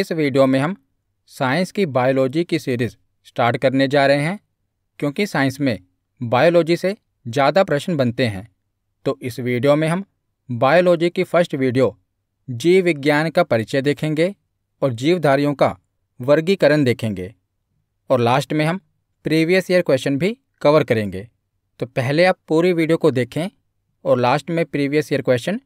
इस वीडियो में हम साइंस की बायोलॉजी की सीरीज़ स्टार्ट करने जा रहे हैं क्योंकि साइंस में बायोलॉजी से ज़्यादा प्रश्न बनते हैं तो इस वीडियो में हम बायोलॉजी की फर्स्ट वीडियो जीव विज्ञान का परिचय देखेंगे और जीवधारियों का वर्गीकरण देखेंगे और लास्ट में हम प्रीवियस ईयर क्वेश्चन भी कवर करेंगे तो पहले आप पूरी वीडियो को देखें और लास्ट में प्रीवियस ईयर क्वेश्चन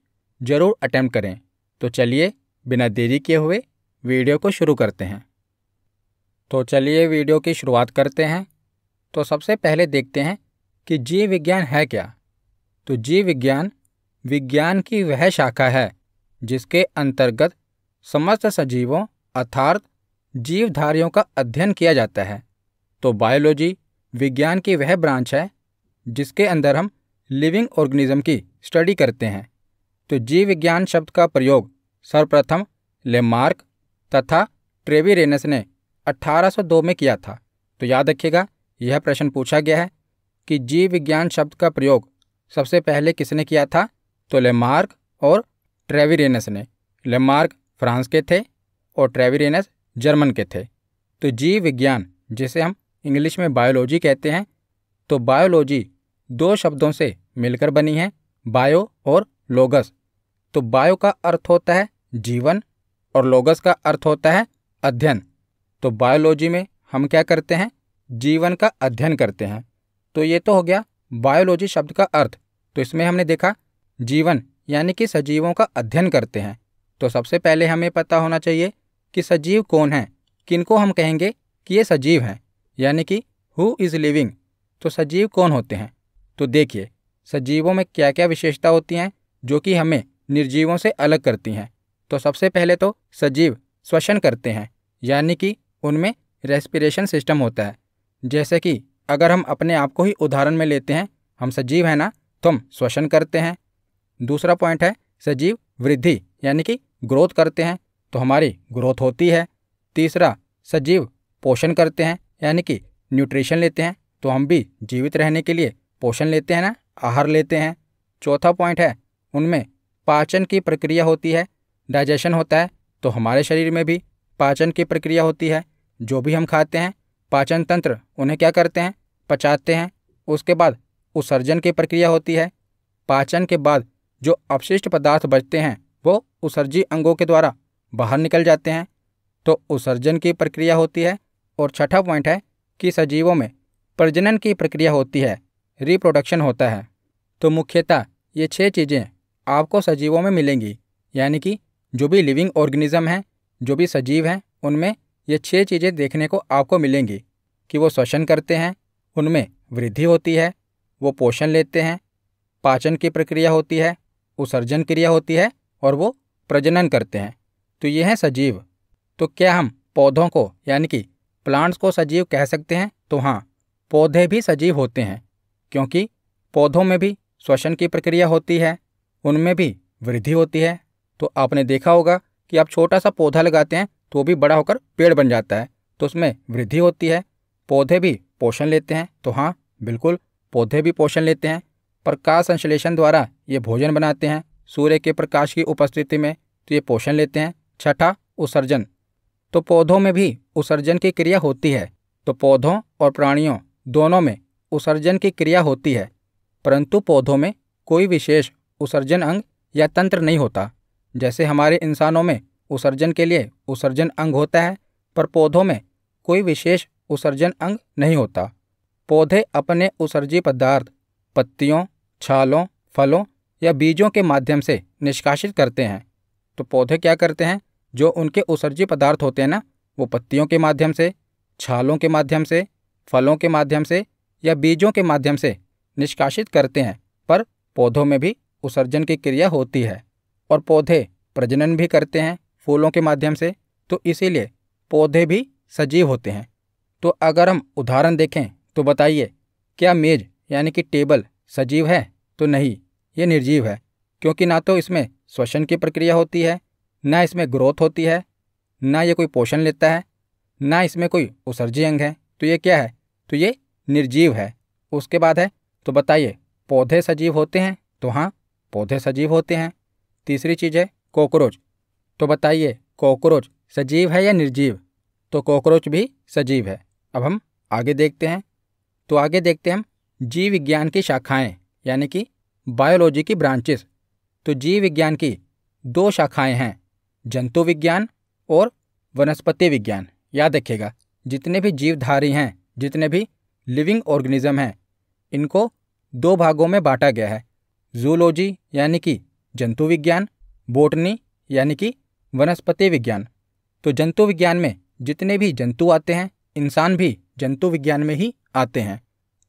ज़रूर अटैम्प्ट करें तो चलिए बिना देरी किए हुए वीडियो को शुरू करते हैं तो चलिए वीडियो की शुरुआत करते हैं तो सबसे पहले देखते हैं कि जीव विज्ञान है क्या तो जीव विज्ञान विज्ञान की वह शाखा है जिसके अंतर्गत समस्त सजीवों अर्थात जीवधारियों का अध्ययन किया जाता है तो बायोलॉजी विज्ञान की वह ब्रांच है जिसके अंदर हम लिविंग ऑर्गेनिज्म की स्टडी करते हैं तो जीव विज्ञान शब्द का प्रयोग सर्वप्रथम लेमार्क तथा ट्रेविरेनस ने 1802 में किया था तो याद रखिएगा यह प्रश्न पूछा गया है कि जीव विज्ञान शब्द का प्रयोग सबसे पहले किसने किया था तो लेमार्क और ट्रेविरेनस ने लेमार्क फ्रांस के थे और ट्रेविरेनस जर्मन के थे तो जीव विज्ञान जिसे हम इंग्लिश में बायोलॉजी कहते हैं तो बायोलॉजी दो शब्दों से मिलकर बनी है बायो और लोगस तो बायो का अर्थ होता है जीवन और लोगस का अर्थ होता है अध्ययन तो बायोलॉजी में हम क्या करते हैं जीवन का अध्ययन करते हैं तो ये तो हो गया बायोलॉजी शब्द का अर्थ तो इसमें हमने देखा जीवन यानी कि सजीवों का अध्ययन करते हैं तो सबसे पहले हमें पता होना चाहिए कि सजीव कौन है किनको हम कहेंगे कि ये सजीव हैं यानी कि हु इज़ लिविंग तो सजीव कौन होते हैं तो देखिए सजीवों में क्या क्या विशेषता होती हैं जो कि हमें निर्जीवों से अलग करती हैं तो सबसे पहले तो सजीव श्वसन करते हैं यानी कि उनमें रेस्पिरेशन सिस्टम होता है जैसे कि अगर हम अपने आप को ही उदाहरण में लेते हैं हम सजीव हैं ना तो हम श्वसन करते हैं दूसरा पॉइंट है सजीव वृद्धि यानी कि ग्रोथ करते हैं तो हमारी ग्रोथ होती है तीसरा सजीव पोषण करते हैं यानी कि न्यूट्रिशन लेते हैं तो हम भी जीवित रहने के लिए पोषण लेते हैं ना आहार लेते हैं चौथा पॉइंट है उनमें पाचन की प्रक्रिया होती है डाइजेशन होता है तो हमारे शरीर में भी पाचन की प्रक्रिया होती है जो भी हम खाते हैं पाचन तंत्र उन्हें क्या करते हैं पचाते हैं उसके बाद उत्सर्जन की प्रक्रिया होती है पाचन के बाद जो अपशिष्ट पदार्थ बचते हैं वो उत्सर्जी अंगों के द्वारा बाहर निकल जाते हैं तो उत्सर्जन की प्रक्रिया होती है और छठा पॉइंट है कि सजीवों में प्रजनन की प्रक्रिया होती है रिप्रोडक्शन होता है तो मुख्यतः ये छः चीज़ें आपको सजीवों में मिलेंगी यानी कि जो भी लिविंग ऑर्गेनिज्म हैं जो भी सजीव हैं उनमें ये छः चीज़ें देखने को आपको मिलेंगी कि वो श्वसन करते हैं उनमें वृद्धि होती है वो पोषण लेते हैं पाचन की प्रक्रिया होती है उत्सर्जन क्रिया होती है और वो प्रजनन करते हैं तो ये हैं सजीव तो क्या हम पौधों को यानी कि प्लांट्स को सजीव कह सकते हैं तो हाँ पौधे भी सजीव होते हैं क्योंकि पौधों में भी श्वसन की प्रक्रिया होती है उनमें भी वृद्धि होती है तो आपने देखा होगा कि आप छोटा सा पौधा लगाते हैं तो भी बड़ा होकर पेड़ बन जाता है तो उसमें वृद्धि होती है पौधे भी पोषण लेते हैं तो हाँ बिल्कुल पौधे भी पोषण लेते हैं प्रकाश संश्लेषण द्वारा ये भोजन बनाते हैं सूर्य के प्रकाश की उपस्थिति में तो ये पोषण लेते हैं छठा उत्सर्जन तो पौधों में भी उत्सर्जन की क्रिया होती है तो पौधों और प्राणियों दोनों में उत्सर्जन की क्रिया होती है परंतु पौधों में कोई विशेष उत्सर्जन अंग या तंत्र नहीं होता जैसे हमारे इंसानों में उत्सर्जन के लिए उत्सर्जन अंग होता है पर पौधों में कोई विशेष उत्सर्जन अंग नहीं होता पौधे अपने उत्सर्जी पदार्थ पत्तियों छालों फलों या बीजों के माध्यम से निष्कासित करते हैं तो पौधे क्या करते हैं जो उनके उत्सर्जी पदार्थ होते हैं ना वो पत्तियों के माध्यम से छालों के माध्यम से फलों के माध्यम से या बीजों के माध्यम से निष्कासित करते हैं पर पौधों में भी उत्सर्जन की क्रिया होती है और पौधे प्रजनन भी करते हैं फूलों के माध्यम से तो इसीलिए पौधे भी सजीव होते हैं तो अगर हम उदाहरण देखें तो बताइए क्या मेज यानी कि टेबल सजीव है तो नहीं ये निर्जीव है क्योंकि ना तो इसमें श्वसन की प्रक्रिया होती है ना इसमें ग्रोथ होती है ना ये कोई पोषण लेता है ना इसमें कोई उसर्जी अंग है तो ये क्या है तो ये निर्जीव है उसके बाद है तो बताइए पौधे सजीव होते हैं तो हाँ पौधे सजीव होते हैं तीसरी चीज़ है कॉकरोच तो बताइए कॉकरोच सजीव है या निर्जीव तो कॉकरोच भी सजीव है अब हम आगे देखते हैं तो आगे देखते हैं हम जीव विज्ञान की शाखाएं यानी कि बायोलॉजी की ब्रांचेस तो जीव विज्ञान की दो शाखाएं हैं जंतु विज्ञान और वनस्पति विज्ञान याद रखिएगा जितने भी जीवधारी हैं जितने भी लिविंग ऑर्गेनिज्म हैं इनको दो भागों में बांटा गया है जूलॉजी यानी कि जंतु विज्ञान बोटनी यानी कि वनस्पति विज्ञान तो जंतु विज्ञान में जितने भी जंतु आते हैं इंसान भी जंतु विज्ञान में ही आते हैं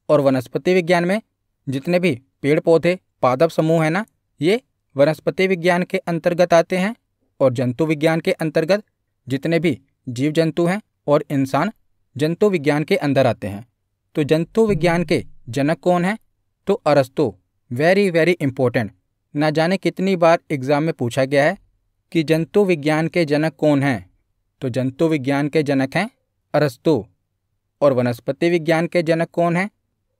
और वनस्पति विज्ञान में जितने भी पेड़ पौधे पादप समूह हैं ना ये वनस्पति विज्ञान के अंतर्गत आते हैं और जंतु विज्ञान के अंतर्गत जितने भी जीव जंतु हैं और इंसान जंतु विज्ञान के अंदर आते हैं तो जंतु विज्ञान के जनक कौन है तो अरस्तु वेरी वेरी इंपॉर्टेंट न जाने कितनी बार एग्ज़ाम में पूछा गया है कि जंतु विज्ञान के जनक कौन हैं तो जंतु विज्ञान के जनक हैं अरस्तु और वनस्पति विज्ञान के जनक कौन हैं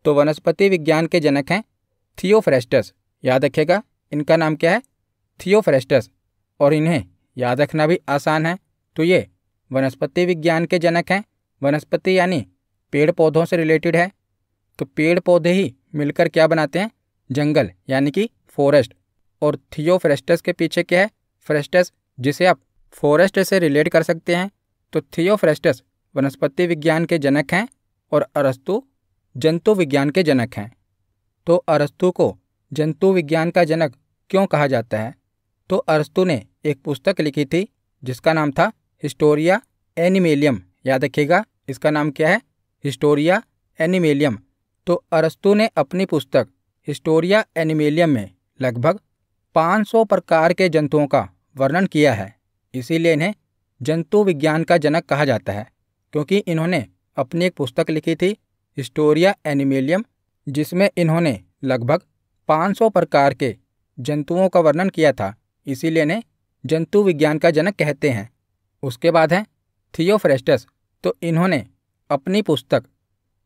तो वनस्पति विज्ञान के जनक हैं थियोफ्रेस्टस याद रखेगा इनका नाम क्या है थियोफ्रेस्टस और इन्हें याद रखना भी आसान है तो ये वनस्पति विज्ञान के जनक हैं वनस्पति यानी पेड़ पौधों से रिलेटेड है तो पेड़ पौधे ही मिलकर क्या बनाते हैं जंगल यानी कि फॉरेस्ट और थियो फ्रेस्टस के पीछे क्या है फ्रेस्टस जिसे आप फॉरेस्ट से रिलेट कर सकते हैं तो थियो फ्रेस्टस वनस्पति विज्ञान के जनक हैं और अरस्तु जंतु विज्ञान के जनक हैं तो अरस्तु को जंतु विज्ञान का जनक क्यों कहा जाता है तो अरस्तु ने एक पुस्तक लिखी थी जिसका नाम था हिस्टोरिया एनिमेलियम याद रखिएगा इसका नाम क्या है हिस्टोरिया एनिमेलियम तो अरस्तु ने अपनी पुस्तक हिस्टोरिया एनिमेलियम में लगभग 500 प्रकार के जंतुओं का वर्णन किया है इसीलिए इन्हें जंतु विज्ञान का जनक कहा जाता है क्योंकि इन्होंने अपनी एक पुस्तक लिखी थी हिस्टोरिया एनिमेलियम जिसमें इन्होंने लगभग 500 प्रकार के जंतुओं का वर्णन किया था इसीलिए इन्हें जंतु विज्ञान का जनक कहते हैं उसके बाद हैं थियोफ्रेस्टस तो इन्होंने अपनी पुस्तक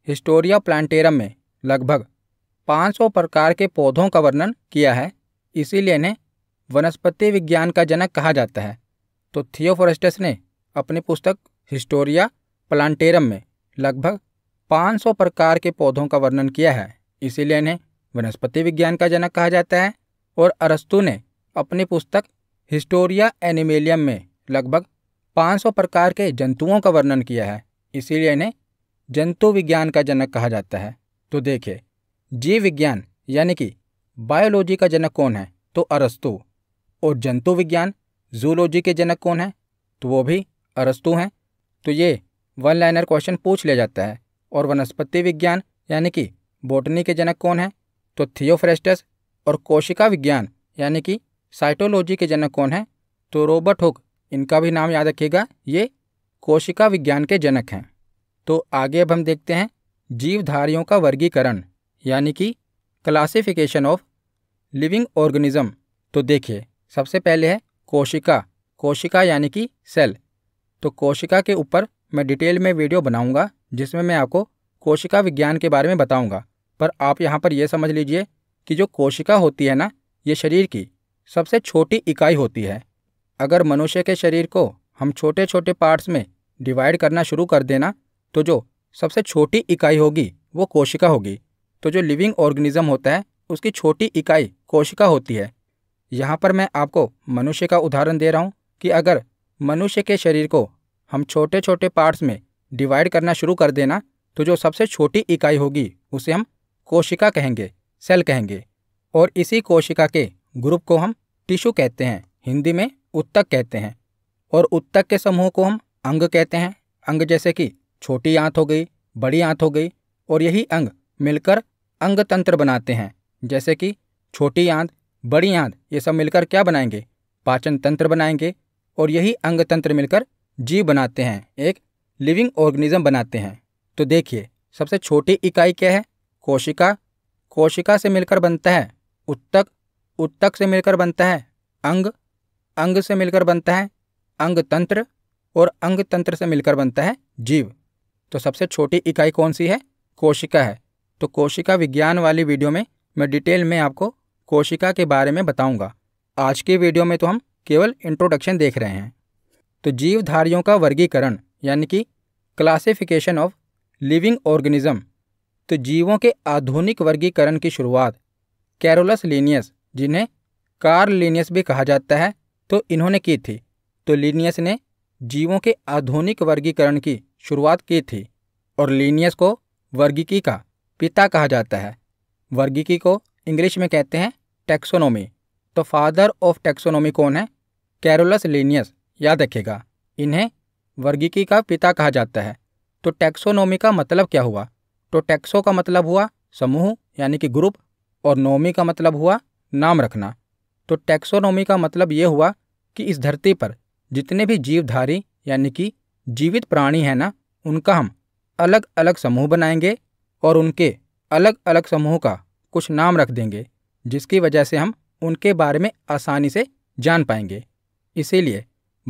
हिस्टोरिया प्लांटेरम में लगभग 500 प्रकार के पौधों का वर्णन किया है इसीलिए इन्हें वनस्पति विज्ञान का जनक कहा जाता है तो थियोफोरेस्टस ने अपनी पुस्तक हिस्टोरिया प्लांटेरम में लगभग 500 प्रकार के पौधों का वर्णन किया है इसीलिए इन्हें वनस्पति विज्ञान का जनक कहा जाता है और अरस्तु ने अपनी पुस्तक हिस्टोरिया एनिमेलियम में लगभग 500 प्रकार के जंतुओं का वर्णन किया है इसीलिए इन्हें जंतु विज्ञान का जनक कहा जाता है तो देखिए जीव विज्ञान यानी कि बायोलॉजी का जनक कौन है तो अरस्तु और जंतु विज्ञान जूलॉजी के जनक कौन है तो वो भी अरस्तु हैं तो ये वन लाइनर क्वेश्चन पूछ लिया जाता है और वनस्पति विज्ञान यानी कि बोटनी के जनक कौन है तो थियोफ्रेस्टस और कोशिका विज्ञान यानी कि साइटोलॉजी के जनक कौन है तो रोबर्ट हुक इनका भी नाम याद रखिएगा ये कोशिका विज्ञान के जनक हैं तो आगे अब हम देखते हैं जीवधारियों का वर्गीकरण यानी कि क्लासिफिकेशन ऑफ लिविंग ऑर्गेनिज्म तो देखिए सबसे पहले है कोशिका कोशिका यानी कि सेल तो कोशिका के ऊपर मैं डिटेल में वीडियो बनाऊंगा जिसमें मैं आपको कोशिका विज्ञान के बारे में बताऊंगा पर आप यहाँ पर यह समझ लीजिए कि जो कोशिका होती है ना ये शरीर की सबसे छोटी इकाई होती है अगर मनुष्य के शरीर को हम छोटे छोटे पार्ट्स में डिवाइड करना शुरू कर देना तो जो सबसे छोटी इकाई होगी वो कोशिका होगी तो जो लिविंग ऑर्गेनिज्म होता है उसकी छोटी इकाई कोशिका होती है यहाँ पर मैं आपको मनुष्य का उदाहरण दे रहा हूँ कि अगर मनुष्य के शरीर को हम छोटे छोटे पार्ट्स में डिवाइड करना शुरू कर देना तो जो सबसे छोटी इकाई होगी उसे हम कोशिका कहेंगे सेल कहेंगे और इसी कोशिका के ग्रुप को हम टिश्यू कहते हैं हिंदी में उत्तक कहते हैं और उत्तक के समूह को हम अंग कहते हैं अंग जैसे कि छोटी आंत हो गई बड़ी आंत हो गई और यही अंग मिलकर अंग तंत्र बनाते हैं जैसे कि छोटी आंत बड़ी आंत ये सब मिलकर क्या बनाएंगे पाचन तंत्र बनाएंगे और यही अंग तंत्र मिलकर जीव बनाते हैं एक लिविंग ऑर्गेनिज्म बनाते हैं तो देखिए सबसे छोटी इकाई क्या है कोशिका कोशिका से मिलकर बनता है उत्तक उत्तक से मिलकर बनता है अंग अंग से मिलकर बनता है अंग तंत्र और अंग तंत्र से मिलकर बनता है जीव तो सबसे छोटी इकाई कौन सी है कोशिका है तो कोशिका विज्ञान वाली वीडियो में मैं डिटेल में आपको कोशिका के बारे में बताऊंगा। आज के वीडियो में तो हम केवल इंट्रोडक्शन देख रहे हैं तो जीवधारियों का वर्गीकरण यानी कि क्लासिफिकेशन ऑफ लिविंग ऑर्गेनिज्म तो जीवों के आधुनिक वर्गीकरण की शुरुआत कैरोलस लीनियस जिन्हें कार लीनियस भी कहा जाता है तो इन्होंने की थी तो लीनियस ने जीवों के आधुनिक वर्गीकरण की शुरुआत की थी और लीनियस को वर्गीकी का पिता कहा जाता है वर्गीकी को इंग्लिश में कहते हैं टेक्सोनोमी तो फादर ऑफ टेक्सोनोमी कौन है कैरोलस लेनियस याद रखेगा इन्हें वर्गीकी का पिता कहा जाता है तो टैक्सोनोमी का मतलब क्या हुआ तो टेक्सो का मतलब हुआ समूह यानी कि ग्रुप और नोमी का मतलब हुआ नाम रखना तो टैक्सोनोमी का मतलब ये हुआ कि इस धरती पर जितने भी जीवधारी यानी कि जीवित प्राणी हैं ना उनका हम अलग अलग समूह बनाएंगे और उनके अलग अलग समूह का कुछ नाम रख देंगे जिसकी वजह से हम उनके बारे में आसानी से जान पाएंगे इसीलिए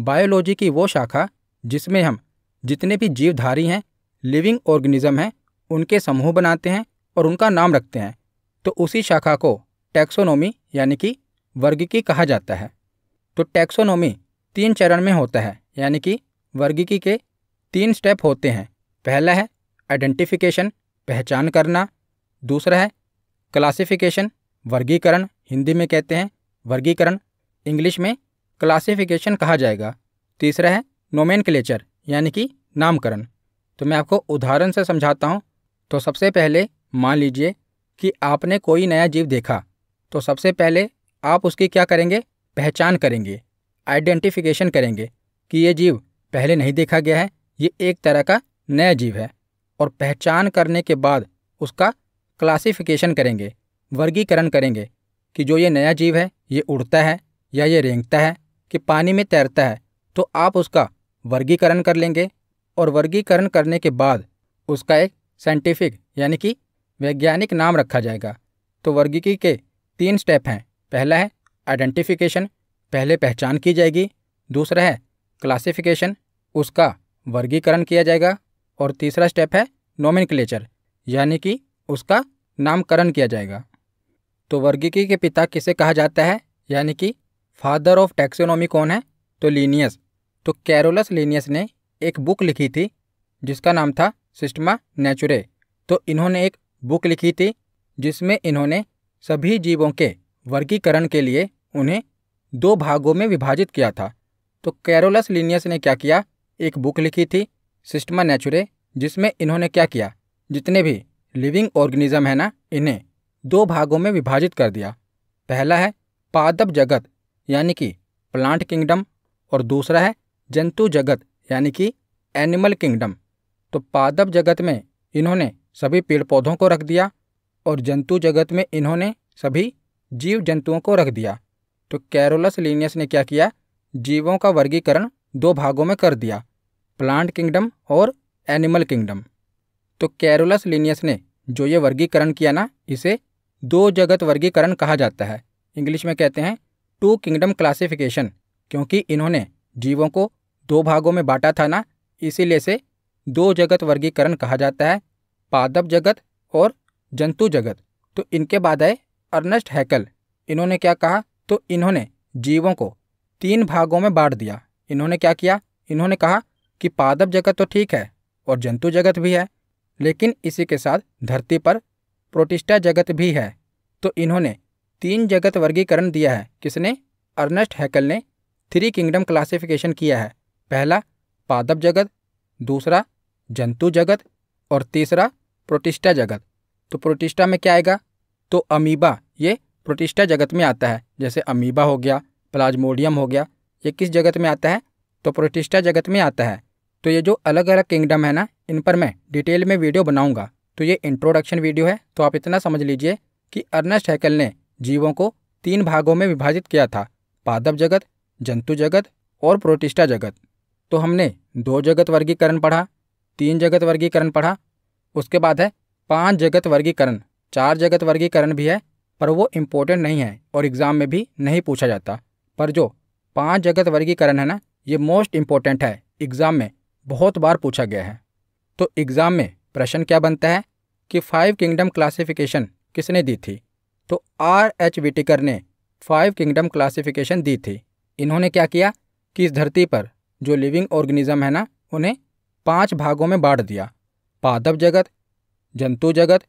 बायोलॉजी की वो शाखा जिसमें हम जितने भी जीवधारी हैं लिविंग ऑर्गेनिज्म हैं उनके समूह बनाते हैं और उनका नाम रखते हैं तो उसी शाखा को टैक्सोनोमी यानी कि वर्गीकी कहा जाता है तो टैक्सोनोमी तीन चरण में होता है यानी कि वर्गीकी के तीन स्टेप होते हैं पहला है आइडेंटिफिकेशन पहचान करना दूसरा है क्लासिफिकेशन वर्गीकरण हिंदी में कहते हैं वर्गीकरण इंग्लिश में क्लासिफिकेशन कहा जाएगा तीसरा है नोमेन यानी कि नामकरण तो मैं आपको उदाहरण से समझाता हूँ तो सबसे पहले मान लीजिए कि आपने कोई नया जीव देखा तो सबसे पहले आप उसकी क्या करेंगे पहचान करेंगे आइडेंटिफिकेशन करेंगे कि ये जीव पहले नहीं देखा गया है ये एक तरह का नया जीव है और पहचान करने के बाद उसका क्लासिफिकेशन करेंगे वर्गीकरण करेंगे कि जो ये नया जीव है ये उड़ता है या ये रेंगता है कि पानी में तैरता है तो आप उसका वर्गीकरण कर लेंगे और वर्गीकरण करने के बाद उसका एक साइंटिफिक यानी कि वैज्ञानिक नाम रखा जाएगा तो वर्गीकी के तीन स्टेप हैं पहला है आइडेंटिफिकेशन पहले पहचान की जाएगी दूसरा है क्लासिफिकेशन उसका वर्गीकरण किया जाएगा और तीसरा स्टेप है नोमिन यानी कि उसका नामकरण किया जाएगा तो वर्गीकी के पिता किसे कहा जाता है यानी कि फादर ऑफ टैक्सोनॉमी कौन है तो लीनियस तो कैरोलस लीनियस ने एक बुक लिखी थी जिसका नाम था सिस्टमा नेचुरे तो इन्होंने एक बुक लिखी थी जिसमें इन्होंने सभी जीवों के वर्गीकरण के लिए उन्हें दो भागों में विभाजित किया था तो कैरोलस लीनियस ने क्या किया एक बुक लिखी थी सिस्टमा नेचुरे जिसमें इन्होंने क्या किया जितने भी लिविंग ऑर्गेनिज्म है ना इन्हें दो भागों में विभाजित कर दिया पहला है पादप जगत यानी कि प्लांट किंगडम और दूसरा है जंतु जगत यानी कि एनिमल किंगडम तो पादप जगत में इन्होंने सभी पेड़ पौधों को रख दिया और जंतु जगत में इन्होंने सभी जीव जंतुओं को रख दिया तो कैरोलस लीनियस ने क्या किया जीवों का वर्गीकरण दो भागों में कर दिया प्लांट किंगडम और एनिमल किंगडम तो कैरोलस लीनियस ने जो ये वर्गीकरण किया ना इसे दो जगत वर्गीकरण कहा जाता है इंग्लिश में कहते हैं टू किंगडम क्लासिफिकेशन क्योंकि इन्होंने जीवों को दो भागों में बांटा था ना इसीलिए से दो जगत वर्गीकरण कहा जाता है पादप जगत और जंतु जगत तो इनके बाद आए अर्नस्ट हैकल इन्होंने क्या कहा तो इन्होंने जीवों को तीन भागों में बांट दिया इन्होंने क्या किया इन्होंने कहा कि पादप जगत तो ठीक है और जंतु जगत भी है लेकिन इसी के साथ धरती पर प्रोटिस्टा जगत भी है तो इन्होंने तीन जगत वर्गीकरण दिया है किसने अर्नेस्ट हैकल ने थ्री किंगडम क्लासिफिकेशन किया है पहला पादप जगत दूसरा जंतु जगत और तीसरा प्रोटिस्टा जगत तो प्रोटिस्टा में क्या आएगा तो अमीबा ये प्रोटिस्टा जगत में आता है जैसे अमीबा हो गया प्लाज्मोडियम हो गया ये किस जगत में आता है तो प्रोटिस्टा जगत में आता है तो ये जो अलग अलग किंगडम है ना इन पर मैं डिटेल में वीडियो बनाऊंगा तो ये इंट्रोडक्शन वीडियो है तो आप इतना समझ लीजिए कि अर्नेस्ट हैकल ने जीवों को तीन भागों में विभाजित किया था पादप जगत जंतु जगत और प्रोटिष्ठा जगत तो हमने दो जगत वर्गीकरण पढ़ा तीन जगत वर्गीकरण पढ़ा उसके बाद है पांच जगत वर्गीकरण चार जगत वर्गीकरण भी है पर वो इम्पोर्टेंट नहीं है और एग्ज़ाम में भी नहीं पूछा जाता पर जो पांच जगत वर्गीकरण है ना ये मोस्ट इम्पोर्टेंट है एग्ज़ाम में बहुत बार पूछा गया है तो एग्ज़ाम में प्रश्न क्या बनता है कि फाइव किंगडम क्लासिफिकेशन किसने दी थी तो आर एच विटिकर ने फाइव किंगडम क्लासिफिकेशन दी थी इन्होंने क्या किया कि इस धरती पर जो लिविंग ऑर्गेनिज्म है ना उन्हें पांच भागों में बांट दिया पादप जगत जंतु जगत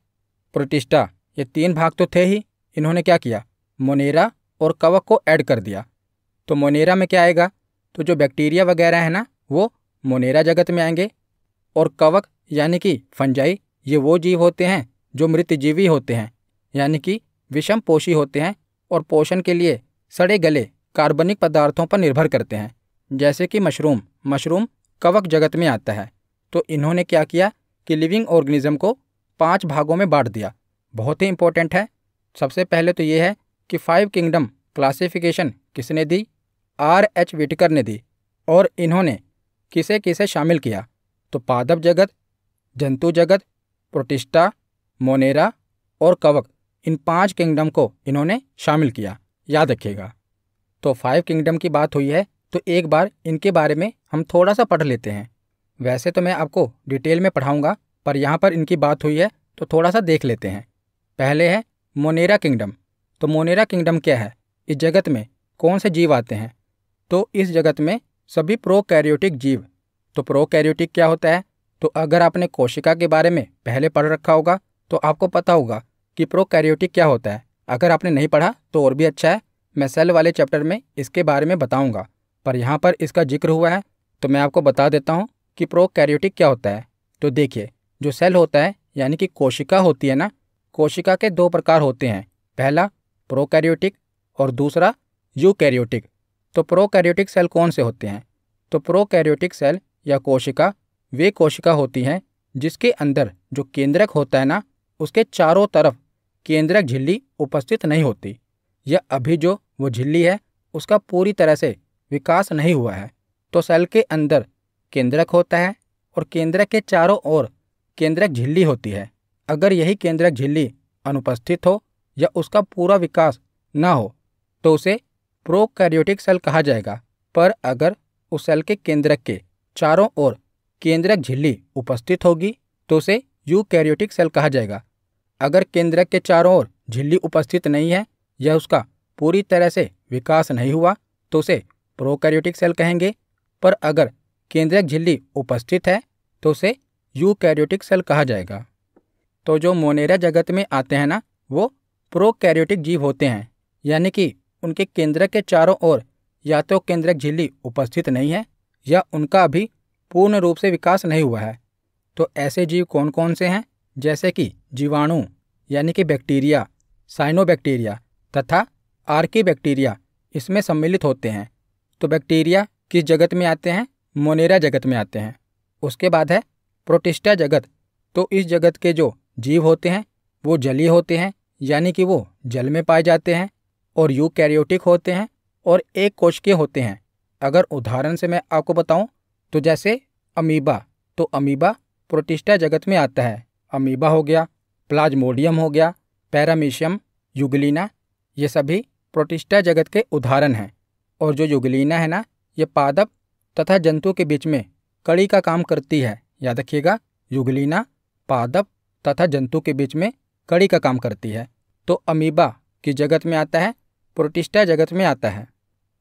प्रोटिस्टा ये तीन भाग तो थे ही इन्होंने क्या किया मोनेरा और कवक को ऐड कर दिया तो मोनेरा में क्या आएगा तो जो बैक्टीरिया वगैरह है ना वो मोनेरा जगत में आएंगे और कवक यानी कि फंजाई ये वो जीव होते हैं जो मृत जीवी होते हैं यानी कि विषम पोषी होते हैं और पोषण के लिए सड़े गले कार्बनिक पदार्थों पर निर्भर करते हैं जैसे कि मशरूम मशरूम कवक जगत में आता है तो इन्होंने क्या किया कि लिविंग ऑर्गेनिज्म को पांच भागों में बांट दिया बहुत ही इंपॉर्टेंट है सबसे पहले तो ये है कि फाइव किंगडम क्लासिफिकेशन किसने दी आर एच विटकर ने दी और इन्होंने किसे किसे शामिल किया तो पादप जगत जंतु जगत प्रोटिस्टा मोनेरा और कवक इन पांच किंगडम को इन्होंने शामिल किया याद रखिएगा तो फाइव किंगडम की बात हुई है तो एक बार इनके बारे में हम थोड़ा सा पढ़ लेते हैं वैसे तो मैं आपको डिटेल में पढ़ाऊँगा पर यहाँ पर इनकी बात हुई है तो थोड़ा सा देख लेते हैं पहले है मोनेरा किंगडम तो मोनेरा किंगडम क्या है इस जगत में कौन से जीव आते हैं तो इस जगत में सभी प्रोकैरियोटिक जीव तो प्रोकैरियोटिक क्या होता है तो अगर आपने कोशिका के बारे में पहले पढ़ रखा होगा तो आपको पता होगा कि प्रोकैरियोटिक क्या होता है अगर आपने नहीं पढ़ा तो और भी अच्छा है मैं सेल वाले चैप्टर में इसके बारे में बताऊंगा पर यहाँ पर इसका जिक्र हुआ है तो मैं आपको बता देता हूँ कि प्रोकैरियोटिक क्या होता है तो देखिए जो सेल होता है यानी कि कोशिका होती है ना कोशिका के दो प्रकार होते हैं पहला प्रोकैरियोटिक और दूसरा यूकैरियोटिक तो प्रोकैरियोटिक सेल कौन से होते हैं तो प्रोकैरियोटिक सेल या कोशिका वे कोशिका होती हैं जिसके अंदर जो केंद्रक होता है ना उसके चारों तरफ केंद्रक झिल्ली उपस्थित नहीं होती या अभी जो वो झिल्ली है उसका पूरी तरह से विकास नहीं हुआ है तो सेल के अंदर केंद्रक होता है और केंद्रक के चारों ओर केंद्रक झिल्ली होती है अगर यही केंद्रक झिल्ली अनुपस्थित हो या उसका पूरा विकास ना हो तो उसे प्रोकैरियोटिक सेल कहा जाएगा पर अगर उस सेल के केंद्रक के चारों ओर केंद्रक झिल्ली उपस्थित होगी तो उसे यूकैरियोटिक सेल कहा जाएगा अगर केंद्रक के चारों ओर झिल्ली उपस्थित नहीं है या उसका पूरी तरह से विकास नहीं हुआ तो उसे प्रोकैरियोटिक सेल कहेंगे पर अगर केंद्रक झिल्ली उपस्थित है तो उसे यूकैरियोटिक सेल कहा जाएगा तो जो मोनेरा जगत में आते हैं ना वो प्रोकैरियोटिक जीव होते हैं यानी कि उनके केंद्रक के चारों ओर या तो केंद्रक झिल्ली उपस्थित नहीं है या उनका अभी पूर्ण रूप से विकास नहीं हुआ है तो ऐसे जीव कौन कौन से हैं जैसे कि जीवाणु यानी कि बैक्टीरिया साइनोबैक्टीरिया तथा आर्की बैक्टीरिया इसमें सम्मिलित होते हैं तो बैक्टीरिया किस जगत में आते हैं मोनेरा जगत में आते हैं उसके बाद है प्रोटिस्टा जगत तो इस जगत के जो जीव होते हैं वो जलीय होते हैं यानी कि वो जल में पाए जाते हैं और यू होते हैं और एक कोश के होते हैं अगर उदाहरण से मैं आपको बताऊं तो जैसे अमीबा तो अमीबा प्रोटिस्टा जगत में आता है अमीबा हो गया प्लाज्मोडियम हो गया पैरामीशियम युगलिना ये सभी प्रोटिस्टा जगत के उदाहरण हैं और जो युगलिना है ना ये पादप तथा जंतु के बीच में कड़ी का काम करती है याद रखिएगा युगलीना पादप तथा जंतु के बीच में कड़ी का काम करती है तो अमीबा की जगत में आता है प्रोटिस्टा जगत में आता है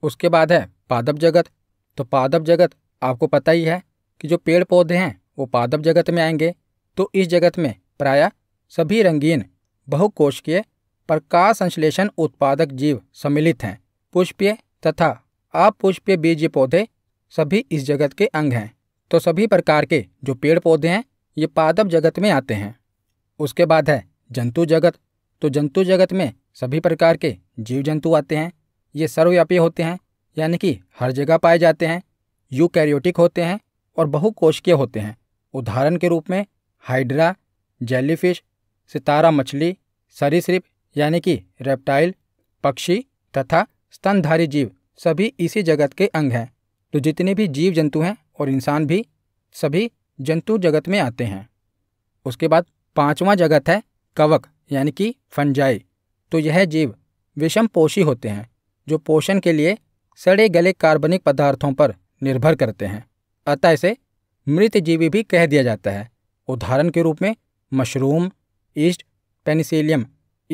उसके बाद है पादप जगत तो पादप जगत आपको पता ही है कि जो पेड़ पौधे हैं वो पादप जगत में आएंगे तो इस जगत में प्राय सभी रंगीन बहुकोशकीय प्रकाश संश्लेषण उत्पादक जीव सम्मिलित हैं पुष्पीय तथा अपुष्पीय बीज पौधे सभी इस जगत के अंग हैं तो सभी प्रकार के जो पेड़ पौधे हैं ये पादप जगत में आते हैं उसके बाद है जंतु जगत तो जंतु जगत में सभी प्रकार के जीव जंतु आते हैं ये सर्वव्यापी होते हैं यानी कि हर जगह पाए जाते हैं यूकैरियोटिक होते हैं और बहुकोशिकीय होते हैं उदाहरण के रूप में हाइड्रा जेलीफिश सितारा मछली सरीसृप यानी कि रेप्टाइल पक्षी तथा स्तनधारी जीव सभी इसी जगत के अंग हैं तो जितने भी जीव जंतु हैं और इंसान भी सभी जंतु जगत में आते हैं उसके बाद पांचवा जगत है कवक यानी कि फंजाई तो यह जीव विषम पोषी होते हैं जो पोषण के लिए सड़े गले कार्बनिक पदार्थों पर निर्भर करते हैं अतः इसे मृतजीवी भी कह दिया जाता है उदाहरण के रूप में मशरूम ईस्ट पेनिसिलियम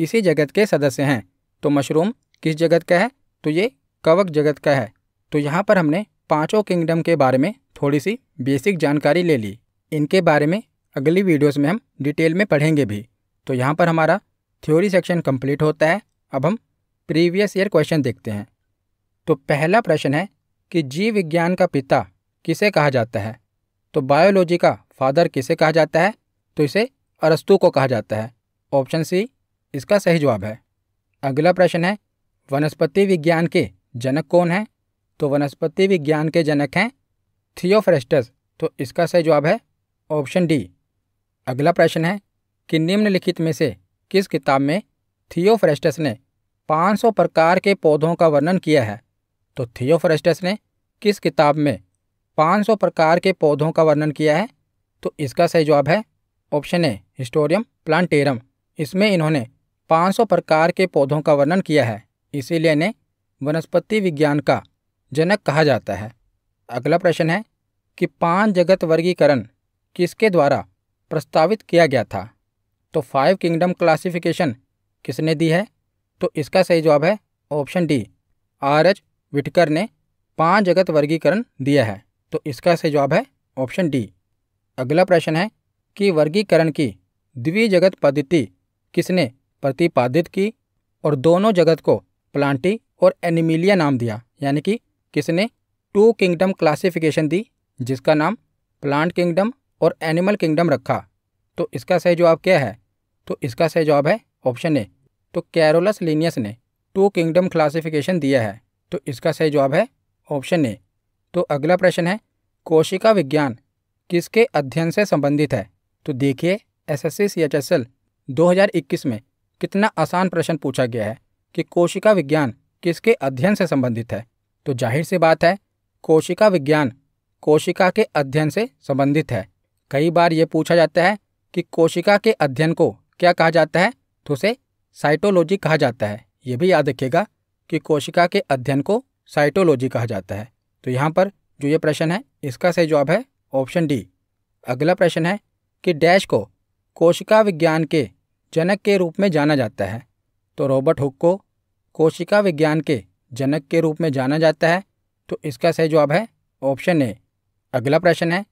इसी जगत के सदस्य हैं तो मशरूम किस जगत का है तो ये कवक जगत का है तो यहाँ पर हमने पांचों किंगडम के बारे में थोड़ी सी बेसिक जानकारी ले ली इनके बारे में अगली वीडियोस में हम डिटेल में पढ़ेंगे भी तो यहाँ पर हमारा थ्योरी सेक्शन कंप्लीट होता है अब हम प्रीवियस ईयर क्वेश्चन देखते हैं तो पहला प्रश्न है कि जीव विज्ञान का पिता किसे कहा जाता है तो बायोलॉजी का फादर किसे कहा जाता है तो इसे अरस्तु को कहा जाता है ऑप्शन सी इसका सही जवाब है अगला प्रश्न है वनस्पति विज्ञान के जनक कौन है तो वनस्पति विज्ञान के जनक हैं थियोफ्रेस्टस तो इसका सही जवाब है ऑप्शन डी अगला प्रश्न है कि निम्नलिखित में से किस किताब में थियोफ्रेस्टस ने 500 प्रकार के पौधों का वर्णन किया है तो थियोफ्रेस्टस ने किस किताब में 500 प्रकार के पौधों का वर्णन किया है तो इसका सही जवाब है ऑप्शन ए हिस्टोरियम प्लांटेरम इसमें इन्होंने 500 प्रकार के पौधों का वर्णन किया है इसीलिए इन्हें वनस्पति विज्ञान का जनक कहा जाता है अगला प्रश्न है कि पांच जगत वर्गीकरण किसके द्वारा प्रस्तावित किया गया था तो फाइव किंगडम क्लासिफिकेशन किसने दी है तो इसका सही जवाब है option D R H Whittaker ने पांच जगत वर्गीकरण दिया है तो इसका सही जवाब है ऑप्शन डी अगला प्रश्न है कि वर्गीकरण की द्विजगत पद्धति किसने प्रतिपादित की और दोनों जगत को प्लांटी और एनिमिलिया नाम दिया यानी कि किसने टू किंगडम क्लासिफिकेशन दी जिसका नाम प्लांट किंगडम और एनिमल किंगडम रखा तो इसका सही जवाब क्या है तो इसका सही जवाब है ऑप्शन ए तो कैरोलस लीनियस ने टू किंगडम क्लासिफिकेशन दिया है तो इसका सही जवाब है ऑप्शन ए तो अगला प्रश्न है कोशिका विज्ञान किसके अध्ययन से संबंधित है तो देखिए एसएससी सीएचएसएल 2021 में कितना आसान प्रश्न पूछा गया है कि कोशिका विज्ञान किसके अध्ययन से संबंधित है तो जाहिर सी बात है कोशिका विज्ञान कोशिका के अध्ययन से संबंधित है कई बार ये पूछा जाता है कि कोशिका के अध्ययन को क्या कहा जाता है तो उसे साइटोलॉजी कहा जाता है ये भी याद रखिएगा कि कोशिका के अध्ययन को साइटोलॉजी कहा जाता है तो यहाँ पर जो ये प्रश्न है इसका सही जवाब है ऑप्शन डी अगला प्रश्न है कि डैश को कोशिका विज्ञान के जनक के रूप में जाना जाता है तो रॉबर्ट हुक को कोशिका विज्ञान के जनक के रूप में जाना जाता है तो इसका सही जवाब है ऑप्शन ए अगला प्रश्न है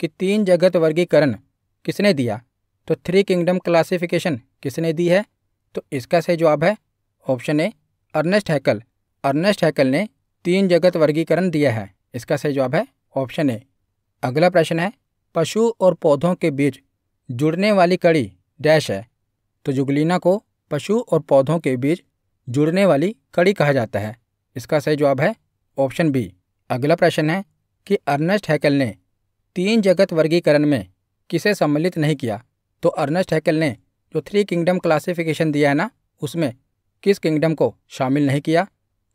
कि तीन जगत वर्गीकरण किसने दिया तो थ्री किंगडम क्लासिफिकेशन किसने दी है तो इसका सही जवाब है option A Ernst Haeckel Ernst Haeckel ने तीन जगत वर्गीकरण दिया है इसका सही जवाब है ऑप्शन ए अगला प्रश्न है पशु और पौधों के बीच जुड़ने वाली कड़ी डैश है तो जुगलीना को पशु और पौधों के बीच जुड़ने वाली कड़ी कहा जाता है इसका सही जवाब है ऑप्शन बी अगला प्रश्न है कि अर्नेस्ट हैकल ने तीन जगत वर्गीकरण में किसे सम्मिलित नहीं किया तो अर्नेस्ट हैकल ने जो थ्री किंगडम क्लासिफिकेशन दिया है ना उसमें किस किंगडम को शामिल नहीं किया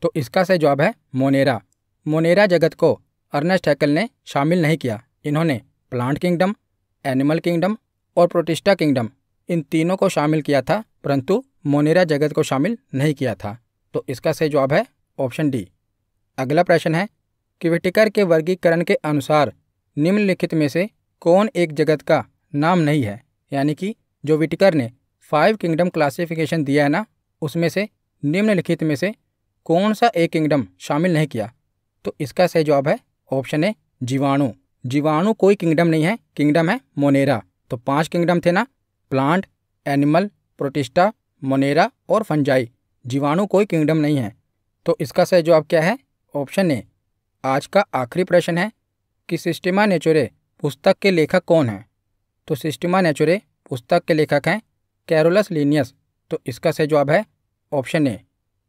तो इसका सही जवाब है मोनेरा मोनेरा जगत को अर्नेस्ट हैकल ने शामिल नहीं किया इन्होंने प्लांट किंगडम एनिमल किंगडम और प्रोटिस्टा किंगडम इन तीनों को शामिल किया था परंतु मोनेरा जगत को शामिल नहीं किया था तो इसका सही जवाब है ऑप्शन डी अगला प्रश्न है कि विटिकर के वर्गीकरण के अनुसार निम्नलिखित में से कौन एक जगत का नाम नहीं है यानी कि जो विटिकर ने फाइव किंगडम क्लासिफिकेशन दिया है ना उसमें से निम्नलिखित में से कौन सा एक किंगडम शामिल नहीं किया तो इसका सही जवाब है ऑप्शन ए जीवाणु जीवाणु कोई किंगडम नहीं है किंगडम है मोनेरा तो पांच किंगडम थे ना प्लांट एनिमल प्रोटिस्टा मोनेरा और फंजाई जीवाणु कोई किंगडम नहीं है तो इसका सही जवाब क्या है ऑप्शन ए आज का आखिरी प्रश्न है कि सिस्टिमा नेचुरे पुस्तक के लेखक कौन हैं तो सिस्टिमा नेचुरे पुस्तक के लेखक हैं कैरोलस लीनियस तो इसका सही जवाब है ऑप्शन ए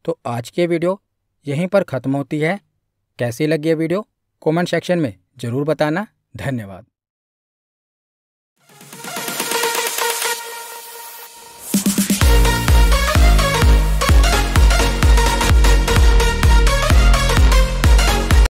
तो आज की वीडियो यहीं पर ख़त्म होती है कैसी लगी ये वीडियो कमेंट सेक्शन में ज़रूर बताना धन्यवाद